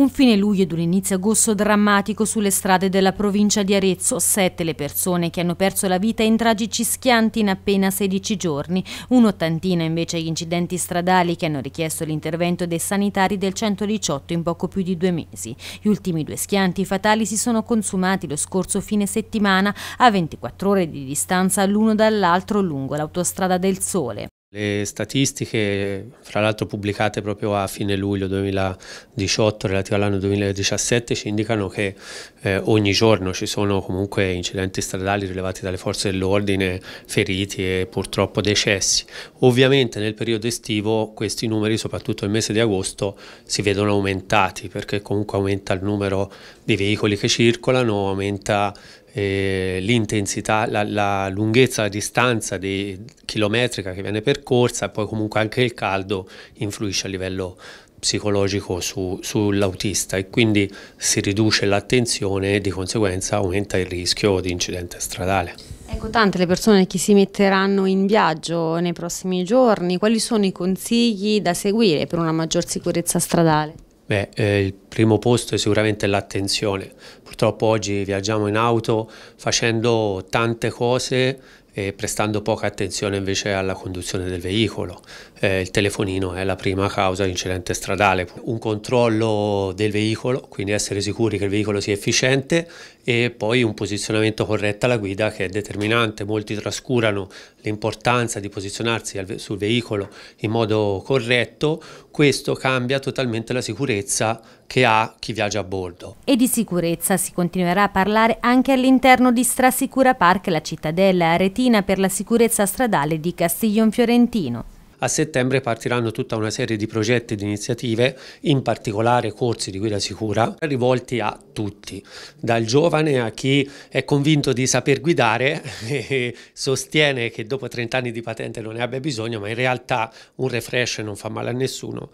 Un fine luglio ed un inizio agosto drammatico sulle strade della provincia di Arezzo. Sette le persone che hanno perso la vita in tragici schianti in appena 16 giorni. Un'ottantina invece gli incidenti stradali che hanno richiesto l'intervento dei sanitari del 118 in poco più di due mesi. Gli ultimi due schianti fatali si sono consumati lo scorso fine settimana a 24 ore di distanza l'uno dall'altro lungo l'autostrada del Sole. Le statistiche, fra l'altro pubblicate proprio a fine luglio 2018 relative all'anno 2017, ci indicano che eh, ogni giorno ci sono comunque incidenti stradali rilevati dalle forze dell'ordine, feriti e purtroppo decessi. Ovviamente nel periodo estivo questi numeri, soprattutto nel mese di agosto, si vedono aumentati perché comunque aumenta il numero dei veicoli che circolano, aumenta eh, l'intensità, la, la, lunghezza, la distanza di, chilometrica che viene percorsa e poi comunque anche il caldo influisce a livello psicologico su, sull'autista e quindi si riduce l'attenzione e di conseguenza aumenta il rischio di incidente stradale. Ecco, tante le persone che si metteranno in viaggio nei prossimi giorni, quali sono i consigli da seguire per una maggior sicurezza stradale? Beh, eh, il primo posto è sicuramente l'attenzione. Purtroppo oggi viaggiamo in auto facendo tante cose e prestando poca attenzione invece alla conduzione del veicolo. Eh, il telefonino è la prima causa di incidente stradale. Un controllo del veicolo, quindi essere sicuri che il veicolo sia efficiente e poi un posizionamento corretto alla guida che è determinante. Molti trascurano l'importanza di posizionarsi sul veicolo in modo corretto. Questo cambia totalmente la sicurezza che ha chi viaggia a bordo. E di sicurezza si continuerà a parlare anche all'interno di Strasicura Park, la cittadella aretina per la sicurezza stradale di Castiglion Fiorentino. A settembre partiranno tutta una serie di progetti e di iniziative, in particolare corsi di guida sicura, rivolti a tutti, dal giovane a chi è convinto di saper guidare e sostiene che dopo 30 anni di patente non ne abbia bisogno, ma in realtà un refresh non fa male a nessuno.